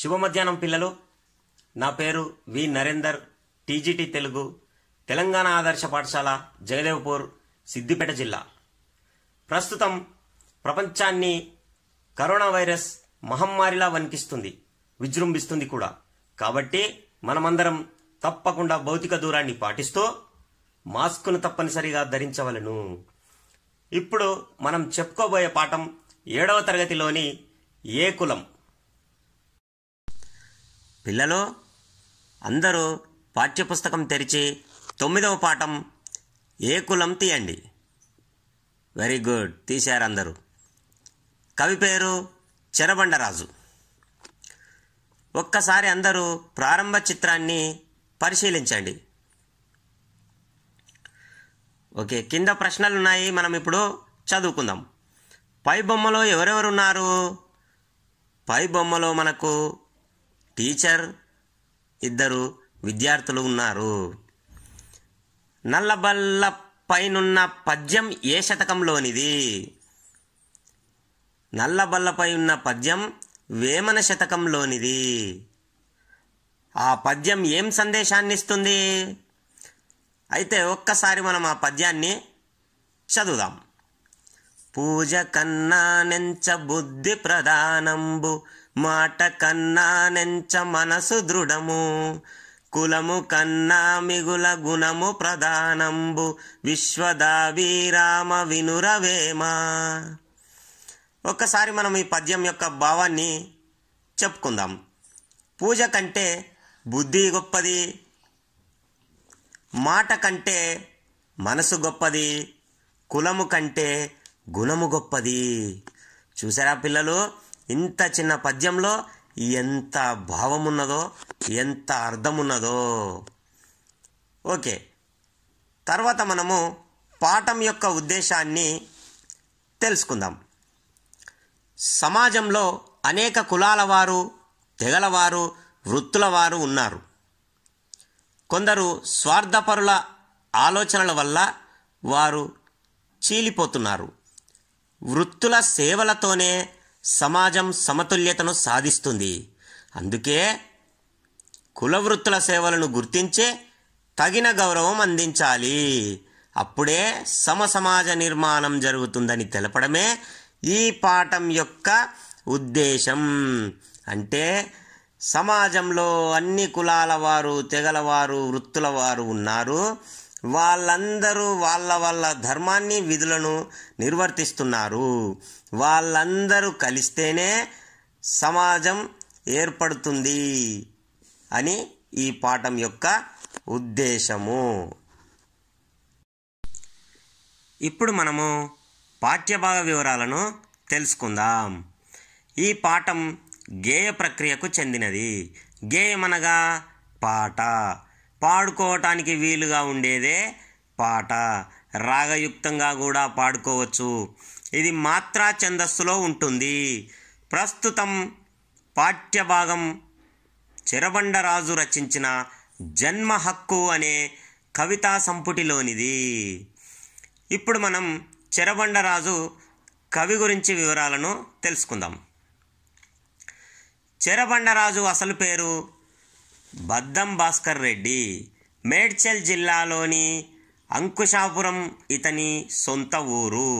శుభ మధ్యాహ్నం పిల్లలు నా పేరు వి నరేందర్ టీజీటీ తెలుగు తెలంగాణ ఆదర్శ పాఠశాల జయదేవపూర్ సిద్దిపేట జిల్లా ప్రస్తుతం ప్రపంచాన్ని కరోనా వైరస్ మహమ్మారిలా వణికిస్తుంది విజృంభిస్తుంది కూడా కాబట్టి మనమందరం తప్పకుండా భౌతిక దూరాన్ని పాటిస్తూ మాస్కును తప్పనిసరిగా ధరించవలను ఇప్పుడు మనం చెప్పుకోబోయే పాఠం ఏడవ తరగతిలోని ఏ కులం పిల్లలు అందరూ పాఠ్యపుస్తకం తెరిచి తొమ్మిదవ పాఠం ఏ కులం తీయండి వెరీ గుడ్ తీశారు అందరూ కవి పేరు చెరబండరాజు ఒక్కసారి అందరూ ప్రారంభ చిత్రాన్ని పరిశీలించండి ఓకే కింద ప్రశ్నలు ఉన్నాయి మనం ఇప్పుడు చదువుకుందాం పై బొమ్మలో ఎవరెవరు ఉన్నారు పై బొమ్మలో మనకు టీచర్ ఇద్దరు విద్యార్థులు ఉన్నారు నల్లబల్ల పైనున్న పద్యం ఏ శతకంలోనిది నల్లబల్లపై ఉన్న పద్యం వేమన శతకంలోనిది ఆ పద్యం ఏం సందేశాన్ని ఇస్తుంది అయితే ఒక్కసారి మనం ఆ పద్యాన్ని చదువుదాం పూజ కన్నా నెంచ బుద్ధి ప్రధానంబు మాట కన్నా నెంచ మనసు దృఢము కులము కన్నా మిగుల గుణము ప్రధానంబు విశ్వదావీరామ వినురవేమ ఒక్కసారి మనం ఈ పద్యం యొక్క భావాన్ని చెప్పుకుందాం పూజ కంటే బుద్ధి గొప్పది మాట కంటే మనసు గొప్పది కులము కంటే గుణము గొప్పది చూసారా పిల్లలు ఇంత చిన్న పద్యంలో ఎంత భావమున్నదో ఎంత అర్థమున్నదో ఓకే తర్వాత మనము పాఠం యొక్క ఉద్దేశాన్ని తెలుసుకుందాం సమాజంలో అనేక కులాల వారు తెగలవారు వృత్తుల వారు ఉన్నారు కొందరు స్వార్థపరుల ఆలోచనల వల్ల వారు చీలిపోతున్నారు వృత్తుల సేవలతోనే సమాజం సమతుల్యతను సాధిస్తుంది అందుకే కులవృత్తుల సేవలను గుర్తించే తగిన గౌరవం అందించాలి అప్పుడే సమసమాజ నిర్మాణం జరుగుతుందని తెలపడమే ఈ పాఠం యొక్క ఉద్దేశం అంటే సమాజంలో అన్ని కులాల వారు తెగల వారు వృత్తుల వారు ఉన్నారు వాళ్ళందరూ వాళ్ళ వాళ్ళ ధర్మాన్ని విధులను నిర్వర్తిస్తున్నారు వాళ్ళందరూ కలిస్తేనే సమాజం ఏర్పడుతుంది అని ఈ పాఠం యొక్క ఉద్దేశము ఇప్పుడు మనము పాఠ్యభాగ వివరాలను తెలుసుకుందాం ఈ పాఠం గేయ ప్రక్రియకు చెందినది గేయమనగా పాట పాడుకోవటానికి వీలుగా ఉండేదే పాట రాగయుక్తంగా కూడా పాడుకోవచ్చు ఇది మాత్రా ఛందస్సులో ఉంటుంది ప్రస్తుతం పాఠ్యభాగం చిరబండరాజు రచించిన జన్మ హక్కు అనే కవితా సంపుటిలోనిది ఇప్పుడు మనం చెరబండరాజు కవి గురించి వివరాలను తెలుసుకుందాం చెరబండరాజు అసలు పేరు బద్దం భాస్కర్ రెడ్డి మేడ్చల్ జిల్లాలోని అంకుశాపురం ఇతని సొంత ఊరు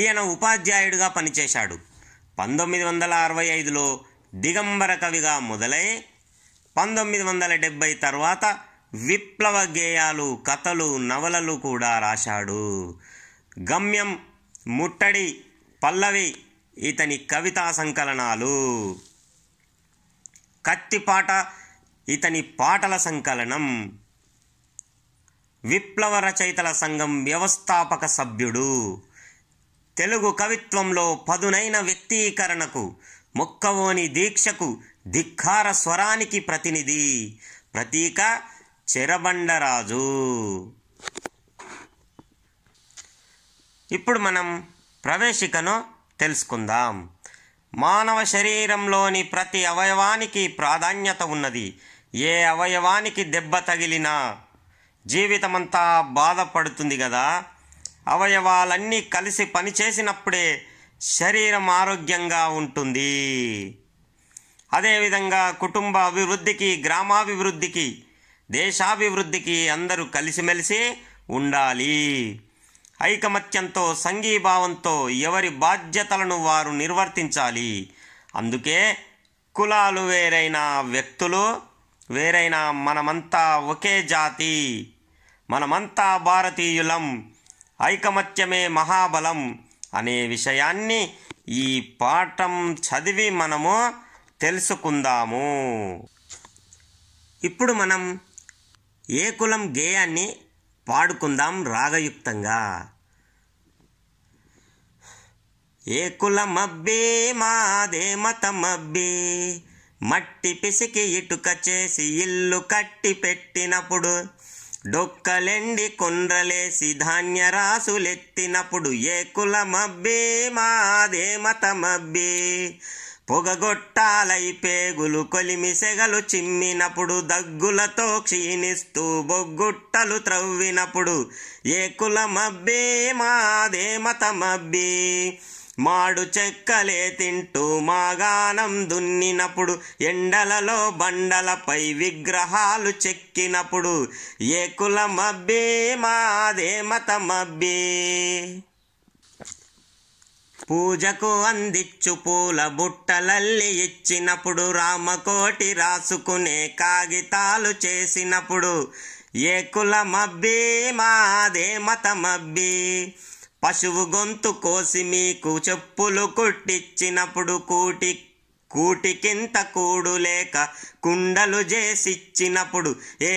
ఈయన ఉపాధ్యాయుడిగా పనిచేశాడు పంతొమ్మిది వందల అరవై ఐదులో దిగంబర కవిగా మొదలై పంతొమ్మిది వందల డెబ్భై తర్వాత విప్లవ గేయాలు కథలు నవలలు కూడా రాశాడు గమ్యం ముట్టడి పల్లవి ఇతని కవితా సంకలనాలు కత్తిపాట ఇతని పాటల సంకలనం విప్లవ రచయితల సంఘం వ్యవస్థాపక సభ్యుడు తెలుగు కవిత్వంలో పదునైన వ్యక్తీకరణకు మొక్కవోని దీక్షకు ధిక్కార స్వరానికి ప్రతినిధి ప్రతీక చెరబండరాజు ఇప్పుడు మనం ప్రవేశికను తెలుసుకుందాం మానవ శరీరంలోని ప్రతి అవయవానికి ప్రాధాన్యత ఉన్నది ఏ అవయవానికి దెబ్బ తగిలినా జీవితమంతా బాధపడుతుంది కదా అవయవాలన్నీ కలిసి పనిచేసినప్పుడే శరీరం ఆరోగ్యంగా ఉంటుంది అదేవిధంగా కుటుంబ అభివృద్ధికి గ్రామాభివృద్ధికి దేశాభివృద్ధికి అందరూ కలిసిమెలిసి ఉండాలి ఐకమత్యంతో సంఘీభావంతో ఎవరి బాధ్యతలను వారు నిర్వర్తించాలి అందుకే కులాలు వేరైన వ్యక్తులు వేరైన మనమంతా ఒకే జాతి మనమంతా భారతీయులం ఐకమత్యమే మహాబలం అనే విషయాన్ని ఈ పాఠం చదివి మనము తెలుసుకుందాము ఇప్పుడు మనం ఏ కులం గేయాన్ని పాడుకుందాం రాగయుక్తంగా ఏ కులమబ్బే మాదే మతమబ్బే మట్టి పిసికి ఇటుక చేసి ఇల్లు కట్టి పెట్టినప్పుడు డొక్కలెండి కొండ్రలేసి రాసులెత్తినప్పుడు ఏ కులమబ్బే మాదే మతమబ్బే పొగగొట్టాలై పేగులు కొలిమి సెగలు చిమ్మినప్పుడు దగ్గులతో క్షీణిస్తూ బొగ్గుట్టలు త్రవ్వినప్పుడు ఏ కులమబ్బే మాదే మతమబ్బే మాడు చెక్కలే తింటూ మాగానం దున్నినప్పుడు ఎండలలో బండలపై విగ్రహాలు చెక్కినప్పుడు ఏ కులమబ్బే మాదే మతమబ్బే పూజకు అందిచ్చు పూల బుట్టలల్లి ఇచ్చినప్పుడు రామకోటి రాసుకునే కాగితాలు చేసినప్పుడు ఏ కులమబ్బే మాదే మతమబ్బే పశువు గొంతు కోసి మీకు చెప్పులు కొట్టిచ్చినప్పుడు కూటి కూటికింత కూడు లేక కుండలు చేసిచ్చినప్పుడు ఏ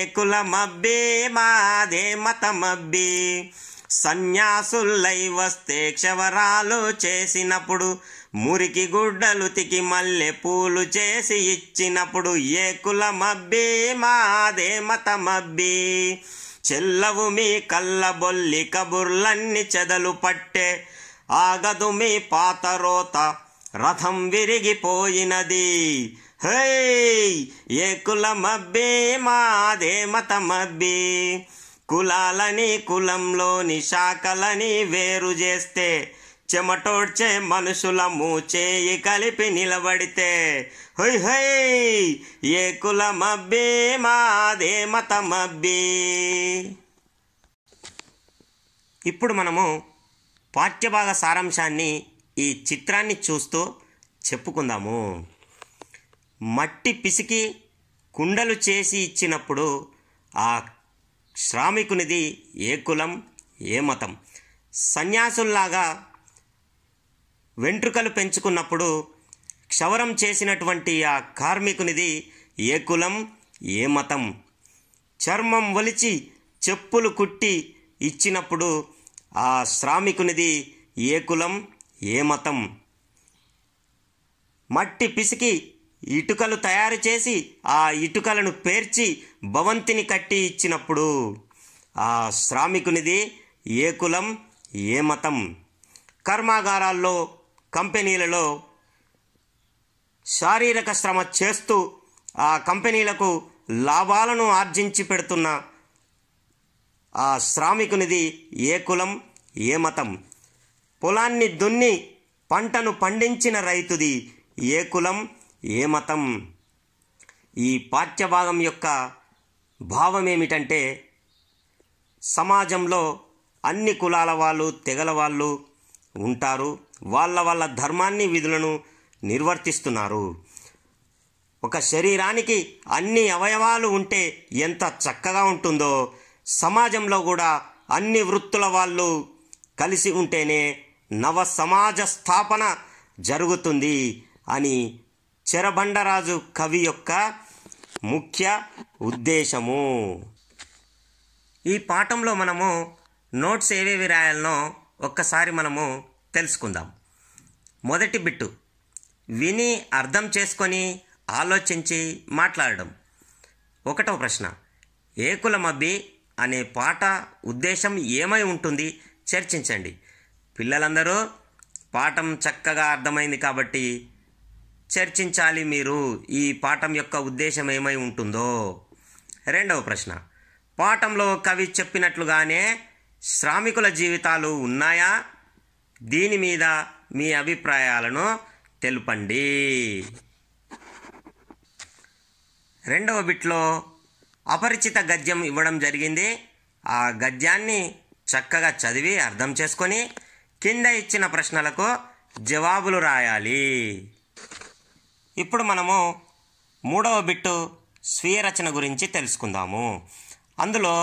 మబ్బే మాదే మతమబ్బి సన్యాసుల్లై వస్తే క్షవరాలు చేసినప్పుడు మురికి గుడ్డలు తికి మల్లె పూలు చేసి ఇచ్చినప్పుడు ఏ కులమబ్బి మాదే మతమబ్బీ చెల్లవు మీ కల్లబొల్లి కబుర్లన్ని చెదలు పట్టే ఆగదు మీ పాతరోత రథం విరిగిపోయినది హే ఏ కులమబ్బే మాదే మబ్బీ కులాలని కులంలోని శాఖలని వేరు చేస్తే చెమటోడ్చే మనుషులము చేయి కలిపి నిలబడితే హొయ్ హై ఏ కులమబ్బే మాదే మతమబ్బే ఇప్పుడు మనము పాఠ్యభాగ సారాంశాన్ని ఈ చిత్రాన్ని చూస్తూ చెప్పుకుందాము మట్టి పిసికి కుండలు చేసి ఇచ్చినప్పుడు ఆ శ్రామికునిది ఏ కులం ఏ మతం సన్యాసుల్లాగా వెంట్రుకలు పెంచుకున్నప్పుడు క్షవరం చేసినటువంటి ఆ కార్మికునిది ఏ కులం ఏ మతం చర్మం ఒలిచి చెప్పులు కుట్టి ఇచ్చినప్పుడు ఆ శ్రామికునిది ఏ కులం ఏ మతం మట్టి పిసికి ఇటుకలు తయారు చేసి ఆ ఇటుకలను పేర్చి భవంతిని కట్టి ఇచ్చినప్పుడు ఆ శ్రామికునిది ఏ కులం ఏ మతం కర్మాగారాల్లో కంపెనీలలో శారీరక శ్రమ చేస్తూ ఆ కంపెనీలకు లాభాలను ఆర్జించి పెడుతున్న ఆ శ్రామికునిది ఏ కులం ఏ మతం పొలాన్ని దున్ని పంటను పండించిన రైతుది ఏ కులం ఏ మతం ఈ పాఠ్యభాగం యొక్క భావం ఏమిటంటే సమాజంలో అన్ని కులాల వాళ్ళు తెగల వాళ్ళు ఉంటారు వాళ్ళ వాళ్ళ ధర్మాన్ని విధులను నిర్వర్తిస్తున్నారు ఒక శరీరానికి అన్ని అవయవాలు ఉంటే ఎంత చక్కగా ఉంటుందో సమాజంలో కూడా అన్ని వృత్తుల వాళ్ళు కలిసి ఉంటేనే నవ సమాజ స్థాపన జరుగుతుంది అని చెరబండరాజు కవి యొక్క ముఖ్య ఉద్దేశము ఈ పాఠంలో మనము నోట్స్ ఏవేవి రాయాలనో ఒక్కసారి మనము తెలుసుకుందాం మొదటి బిట్టు విని అర్థం చేసుకొని ఆలోచించి మాట్లాడడం ఒకటవ ప్రశ్న ఏకుల మబ్బి అనే పాట ఉద్దేశం ఏమై ఉంటుంది చర్చించండి పిల్లలందరూ పాఠం చక్కగా అర్థమైంది కాబట్టి చర్చించాలి మీరు ఈ పాఠం యొక్క ఉద్దేశం ఏమై ఉంటుందో రెండవ ప్రశ్న పాఠంలో కవి చెప్పినట్లుగానే శ్రామికుల జీవితాలు ఉన్నాయా దీని మీద మీ అభిప్రాయాలను తెలుపండి రెండవ బిట్లో అపరిచిత గద్యం ఇవ్వడం జరిగింది ఆ గద్యాన్ని చక్కగా చదివి అర్థం చేసుకొని కింద ఇచ్చిన ప్రశ్నలకు జవాబులు రాయాలి ఇప్పుడు మనము మూడవ బిట్టు స్వీయ రచన గురించి తెలుసుకుందాము అందులో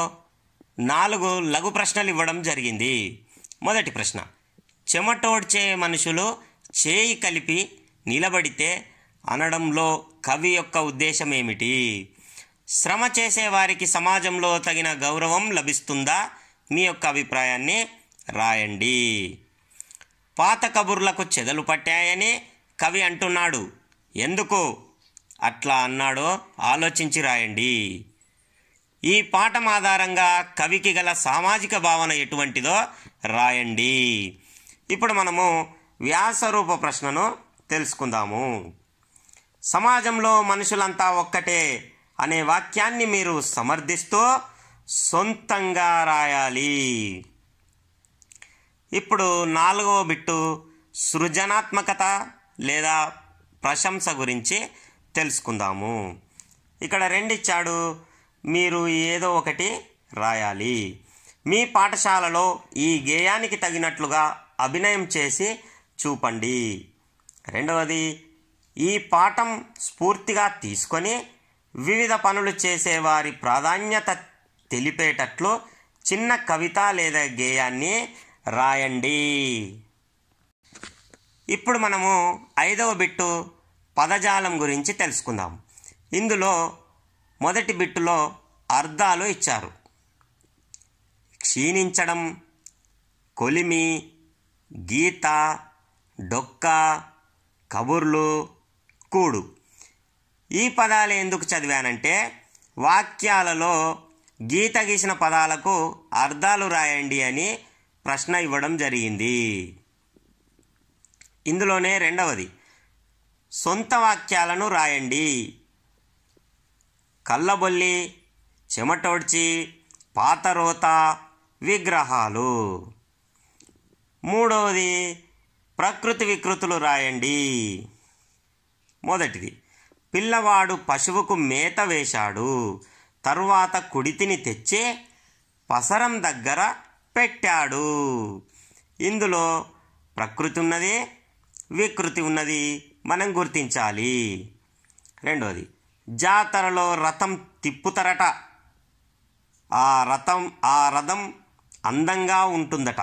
నాలుగు లఘు ప్రశ్నలు ఇవ్వడం జరిగింది మొదటి ప్రశ్న చెమటోడ్చే మనుషులు చేయి కలిపి నిలబడితే అనడంలో కవి యొక్క ఉద్దేశం ఏమిటి శ్రమ చేసే వారికి సమాజంలో తగిన గౌరవం లభిస్తుందా మీ యొక్క అభిప్రాయాన్ని రాయండి పాత కబుర్లకు చెదలు పట్టాయని కవి అంటున్నాడు ఎందుకు అట్లా అన్నాడో ఆలోచించి రాయండి ఈ పాఠం ఆధారంగా కవికి గల సామాజిక భావన ఎటువంటిదో రాయండి ఇప్పుడు మనము వ్యాసరూప ప్రశ్నను తెలుసుకుందాము సమాజంలో మనుషులంతా ఒక్కటే అనే వాక్యాన్ని మీరు సమర్థిస్తూ సొంతంగా రాయాలి ఇప్పుడు నాలుగవ బిట్టు సృజనాత్మకత లేదా ప్రశంస గురించి తెలుసుకుందాము ఇక్కడ రెండిచ్చాడు మీరు ఏదో ఒకటి రాయాలి మీ పాఠశాలలో ఈ గేయానికి తగినట్లుగా అభినయం చేసి చూపండి రెండవది ఈ పాఠం స్ఫూర్తిగా తీసుకొని వివిధ పనులు చేసేవారి ప్రాధాన్యత తెలిపేటట్లు చిన్న కవిత లేదా గేయాన్ని రాయండి ఇప్పుడు మనము ఐదవ బిట్టు పదజాలం గురించి తెలుసుకుందాం ఇందులో మొదటి బిట్టులో అర్థాలు ఇచ్చారు క్షీణించడం కొలిమి గీత డొక్క కబుర్లు కూడు ఈ పదాలు ఎందుకు చదివానంటే వాక్యాలలో గీత గీసిన పదాలకు అర్థాలు రాయండి అని ప్రశ్న ఇవ్వడం జరిగింది ఇందులోనే రెండవది సొంత వాక్యాలను రాయండి కళ్ళబొల్లి చెమటోడ్చి పాతరోత విగ్రహాలు మూడవది ప్రకృతి వికృతులు రాయండి మొదటిది పిల్లవాడు పశువుకు మేత వేశాడు తరువాత కుడితిని తెచ్చే పసరం దగ్గర పెట్టాడు ఇందులో ప్రకృతి ఉన్నది వికృతి ఉన్నది మనం గుర్తించాలి రెండోది జాతరలో రథం తిప్పుతరట ఆ రథం ఆ రథం అందంగా ఉంటుందట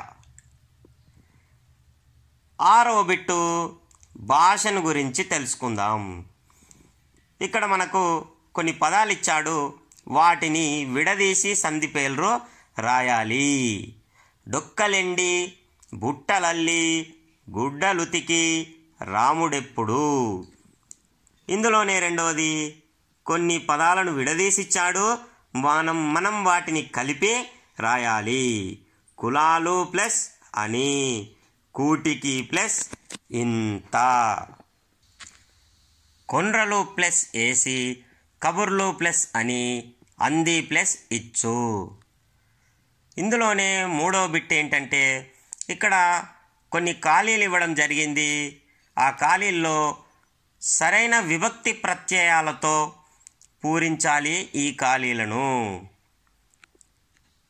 ఆరవ బిట్టు భాషను గురించి తెలుసుకుందాం ఇక్కడ మనకు కొన్ని పదాలు ఇచ్చాడు వాటిని విడదీసి సంధి పేర్లు రాయాలి డొక్కలెండి బుట్టలల్లి గుడ్డలుతికి రాముడెప్పుడు ఇందులోనే రెండవది కొన్ని పదాలను విడదీసిచ్చాడో మనం మనం వాటిని కలిపే రాయాలి కులాలు ప్లస్ అని కూటికి ప్లస్ ఇంత కొండ్రలు ప్లస్ ఏసి కబుర్లు ప్లస్ అని అంది ప్లస్ ఇచ్చు ఇందులోనే మూడో బిట్ ఏంటంటే ఇక్కడ కొన్ని ఖాళీలు ఇవ్వడం జరిగింది ఆ ఖాళీల్లో సరైన విభక్తి ప్రత్యయాలతో పూరించాలి ఈ ఖాళీలను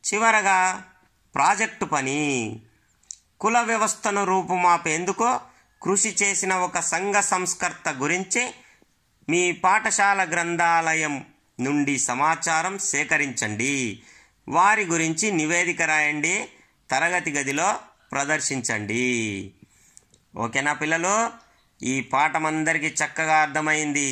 చివరగా ప్రాజెక్టు పని కుల వ్యవస్థను రూపుమాపేందుకు కృషి చేసిన ఒక సంఘ సంస్కర్త గురించి మీ పాఠశాల గ్రంథాలయం నుండి సమాచారం సేకరించండి వారి గురించి నివేదిక రాయండి తరగతి గదిలో ప్రదర్శించండి ఓకేనా పిల్లలు ఈ పాఠం అందరికీ చక్కగా అర్థమైంది